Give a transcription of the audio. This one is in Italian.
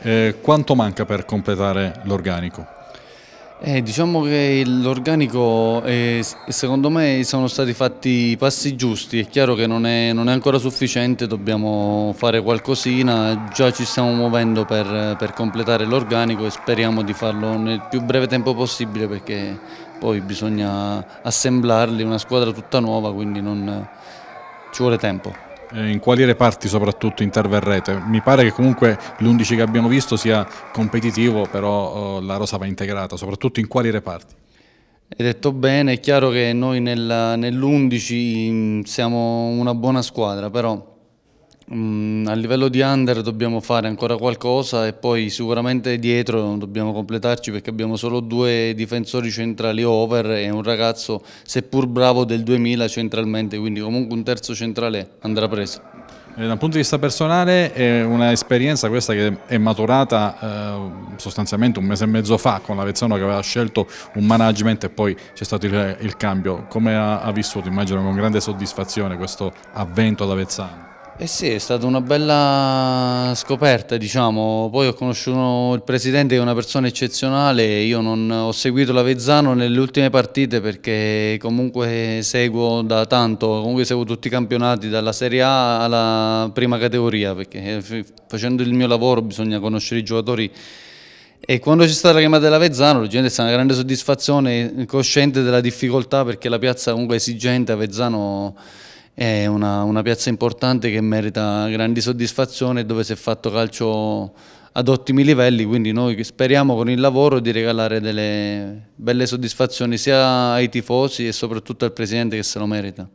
Eh, quanto manca per completare l'organico? Eh, diciamo che l'organico, eh, secondo me, sono stati fatti i passi giusti, è chiaro che non è, non è, ancora sufficiente, dobbiamo fare qualcosina, già ci stiamo muovendo per, per completare l'organico e speriamo di farlo nel più breve tempo possibile perché poi bisogna assemblarli, una squadra tutta nuova, quindi non, ci vuole tempo. Eh, in quali reparti soprattutto interverrete? Mi pare che comunque l'11 che abbiamo visto sia competitivo, però eh, la rosa va integrata, soprattutto in quali reparti? Hai detto bene, è chiaro che noi nell'11 mm, siamo una buona squadra, però Mm, a livello di under dobbiamo fare ancora qualcosa e poi sicuramente dietro dobbiamo completarci perché abbiamo solo due difensori centrali over e un ragazzo seppur bravo del 2000 centralmente, quindi comunque un terzo centrale andrà preso. Eh, da un punto di vista personale è un'esperienza questa che è maturata eh, sostanzialmente un mese e mezzo fa con l'Avezzano che aveva scelto un management e poi c'è stato il, il, cambio. Come ha, ha vissuto, immagino con grande soddisfazione questo avvento ad Avezzano? Eh sì, è stata una bella scoperta, diciamo. Poi ho conosciuto il presidente che è una persona eccezionale, io non ho seguito l'Avezzano nelle ultime partite perché comunque seguo da tanto, comunque seguo tutti i campionati dalla Serie A alla prima categoria, perché eh, facendo il mio lavoro bisogna conoscere i giocatori e quando c'è stata la chiamata dell'Avezzano, la gente è stata una grande soddisfazione, cosciente della difficoltà perché la piazza comunque è esigente, Avezzano è una, una piazza importante che merita grandi soddisfazioni dove si è fatto calcio ad ottimi livelli, quindi noi speriamo con il lavoro di regalare delle belle soddisfazioni sia ai tifosi e soprattutto al Presidente che se lo merita.